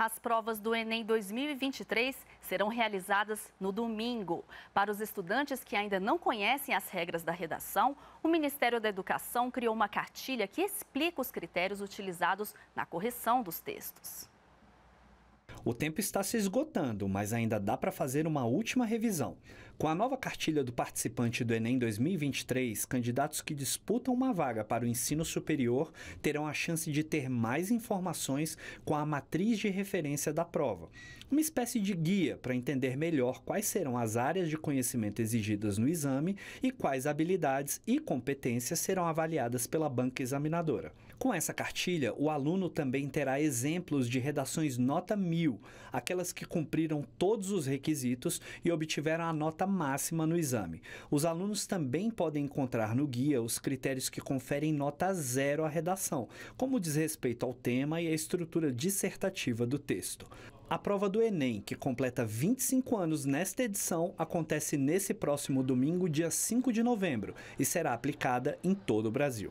As provas do Enem 2023 serão realizadas no domingo. Para os estudantes que ainda não conhecem as regras da redação, o Ministério da Educação criou uma cartilha que explica os critérios utilizados na correção dos textos. O tempo está se esgotando, mas ainda dá para fazer uma última revisão. Com a nova cartilha do participante do Enem 2023, candidatos que disputam uma vaga para o ensino superior terão a chance de ter mais informações com a matriz de referência da prova, uma espécie de guia para entender melhor quais serão as áreas de conhecimento exigidas no exame e quais habilidades e competências serão avaliadas pela banca examinadora. Com essa cartilha, o aluno também terá exemplos de redações nota 1000, aquelas que cumpriram todos os requisitos e obtiveram a nota máxima no exame. Os alunos também podem encontrar no guia os critérios que conferem nota zero à redação, como diz respeito ao tema e à estrutura dissertativa do texto. A prova do Enem, que completa 25 anos nesta edição, acontece nesse próximo domingo, dia 5 de novembro, e será aplicada em todo o Brasil.